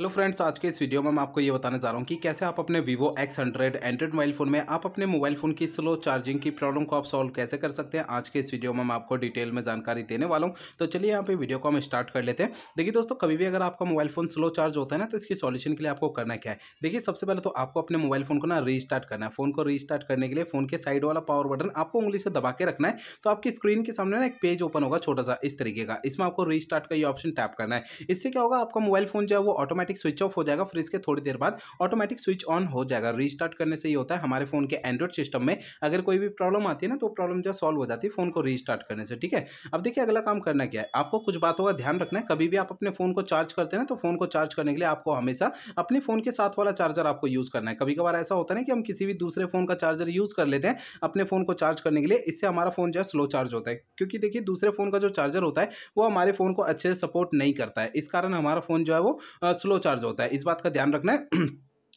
hello friends आज के इस वीडियो में मैं आपको ये बताने जा रहा हूँ कि कैसे आप अपने Vivo X hundred Android mobile phone में आप अपने मोबाइल फ़ोन की स्लो चार्जिंग की प्रॉब्लम को आप सॉल्व कैसे कर सकते हैं आज के इस वीडियो में मैं आपको डिटेल में जानकारी देने वाला हूँ तो चलिए यहाँ पे वीडियो को हम स्टार्ट कर लेते हैं देखिए दोस्तों कभी भी अगर आपका मोबाइल फ़ोन स्लो चार्ज होता है ना तो इसकी सॉल्यूशन के लिए आपको करना क्या है देखिए सबसे पहले तो आपको अपने मोबाइल फ़ोन को ना रीस्टार्ट करना है फ़ोन को रीस्टार्ट करने के लिए फ़ोन के साइड वाला पावर बटन आपको उंगली से दबा के रखना है तो आपकी स्क्रीन के सामने ना एक पेज ओपन होगा छोटा सा इस तरीके का इसमें आपको रीस्टार्ट का ये ऑप्शन टैप करना है इससे क्या होगा आपका मोबाइल फ़ोन जो है वो ऑटोमेटिक ऑटोमेटिक स्विच ऑफ हो जाएगा फिर इसके थोड़ी देर बाद ऑटोमेटिक स्विच ऑन हो जाएगा रीस्टार्ट करने से ही होता है हमारे फोन के एंड्रॉइड सिस्टम में अगर कोई भी प्रॉब्लम आती है ना तो प्रॉब्लम जो सॉल्व हो जाती है फोन को रीस्टार्ट करने से ठीक है अब देखिए अगला काम करना क्या है आपको कुछ बातों का ध्यान रखना है कभी भी आप अपने फोन को चार्ज करते हैं ना तो फोन को चार्ज करने के लिए आपको हमेशा अपने फोन के साथ वाला चार्जर आपको यूज़ करना है कभी कभार ऐसा होता है ना कि हम किसी भी दूसरे फोन का चार्जर यूज़ कर लेते हैं अपने फोन को चार्ज करने के लिए इससे हमारा फोन जो है स्लो चार्ज होता है क्योंकि देखिए दूसरे फोन का जो चार्जर होता है वो हमारे फोन को अच्छे से सपोर्ट नहीं करता है इस कारण हमारा फोन जो है वो स्लो चार्ज होता है इस बात का ध्यान रखना है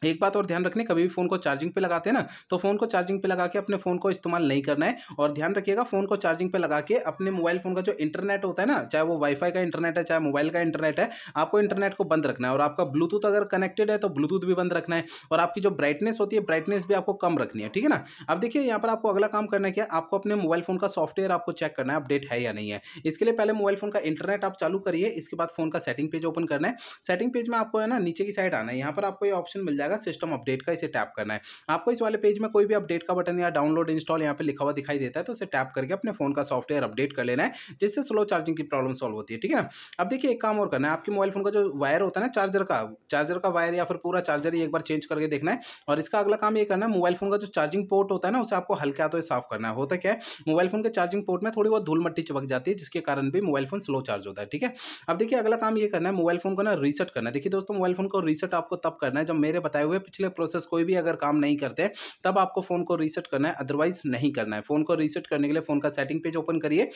एक बात और ध्यान रखने कभी भी फ़ोन को चार्जिंग पे लगाते हैं ना तो फ़ोन को चार्जिंग पे लगा के अपने फ़ोन को इस्तेमाल नहीं करना है और ध्यान रखिएगा फ़ोन को चार्जिंग पे लगा के अपने मोबाइल फ़ोन का जो इंटरनेट होता है ना चाहे वो वाईफाई का इंटरनेट है चाहे मोबाइल का इंटरनेट है आपको इंटरनेट को बंद रखना है और आपका ब्लूटूथ अगर कनेक्टेड है तो ब्लूटूथ भी बंद रखना है और आपकी जो ब्राइटनेस होती है ब्राइटनेस भी आपको कम रखनी है ठीक है ना अब देखिए यहाँ पर आपको अगला काम करना है क्या आपको अपने मोबाइल फ़ोन का सॉफ्टवेयर आपको चेक करना है अपडेट है या नहीं है इसके लिए पहले मोबाइल फ़ोन का इंटरनेट आप चालू करिए इसके बाद फ़ोन का सेटिंग पेज ओपन करना है सेटिंग पेज में आपको है ना नीचे की साइड आना है यहाँ पर आपको ये ऑप्शन मिल जाए जाएगा सिस्टम अपडेट का इसे टैप करना है आपको इस वाले पेज में कोई भी अपडेट का बटन या डाउनलोड इंस्टॉल यहाँ पे लिखा हुआ दिखाई देता है तो उसे टैप करके अपने फोन का सॉफ्टवेयर अपडेट कर लेना है जिससे स्लो चार्जिंग की प्रॉब्लम सॉल्व होती है ठीक है ना अब देखिए एक काम और करना है आपके मोबाइल फोन का जो वायर होता है ना चार्जर का चार्जर का वायर या फिर पूरा चार्जर ही एक बार चेंज करके देखना है और इसका अगला काम ये करना है मोबाइल फोन का जो चार्जिंग पोर्ट होता है ना उसे आपको हल्का तो साफ करना है होता क्या है मोबाइल फोन के चार्जिंग पोर्ट में थोड़ी बहुत धूल मट्टी चिपक जाती है जिसके कारण भी मोबाइल फोन स्लो चार्ज होता है ठीक है अब देखिए अगला काम ये करना है मोबाइल फोन को ना रीसेट करना है देखिए दोस्तों मोबाइल फोन को रीसेट आपको तब करना है जब मेरे बताए हुए पिछले प्रोसेस कोई भी अगर काम नहीं करते तब आपको फ़ोन को रीसेट करना है अदरवाइज नहीं करना है फ़ोन को रीसेट करने के लिए फ़ोन का सेटिंग पेज ओपन करिए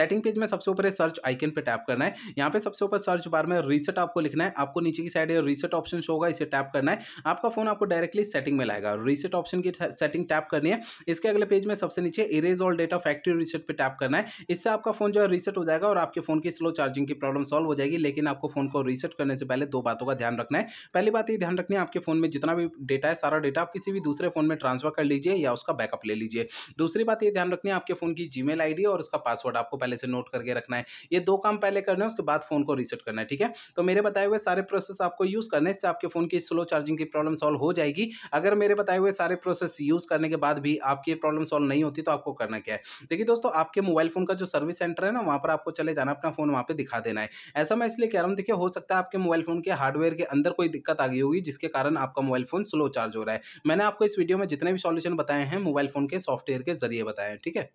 सेटिंग पेज में सबसे ऊपर सर्च आइकन पर टैप करना है यहाँ पे सबसे ऊपर सर्च बार में रीसेट आपको लिखना है आपको नीचे की साइड रीसेट ऑप्शन शो होगा इसे टैप करना है आपका फोन आपको डायरेक्टली सेटिंग में लाएगा रीसेट ऑप्शन की सेटिंग टैप करनी है इसके अगले पेज में सबसे नीचे erase all data factory reset पर टैप करना है इससे आपका फोन जो है रीसेट हो जाएगा और आपके फोन की स्लो चार्जिंग की प्रॉब्लम सॉल्व हो जाएगी लेकिन आपको फोन को रीसेट करने से पहले दो बातों का ध्यान रखना है पहली बात ये ध्यान रखनी है आपके फोन में जितना भी डेटा है सारा डेटा आप किसी भी दूसरे फोन में ट्रांसफर कर लीजिए या उसका बैकअप ले लीजिए दूसरी बात ये ध्यान रखनी है आपके फोन की जीमेल आईडी और उसका पासवर्ड आपको पहले पहले से नोट करके रखना है ये दो काम पहले करना है उसके बाद फोन को रीसेट करना है ठीक है तो मेरे बताए हुए सारे प्रोसेस आपको यूज़ करने से आपके फ़ोन की स्लो चार्जिंग की प्रॉब्लम सॉल्व हो जाएगी अगर मेरे बताए हुए सारे प्रोसेस यूज़ करने के बाद भी आपकी प्रॉब्लम सॉल्व नहीं होती तो आपको करना क्या है देखिए दोस्तों आपके मोबाइल फ़ोन का जो सर्विस सेंटर है ना वहां पर आपको चले जाना अपना फ़ोन वहां पर दिखा देना है ऐसा मैं इसलिए कह रहा हूं देखिए हो सकता है आपके मोबाइल फ़ोन के हार्डवेयर के अंदर कोई दिक्कत आ गई होगी जिसके कारण आपका मोबाइल फ़ोन स्लो चार्ज हो रहा है मैंने आपको इस वीडियो में जितने भी सॉल्यूशन बताए हैं मोबाइल फ़ोन के सॉफ्टवेयर के जरिए बताए ठीक है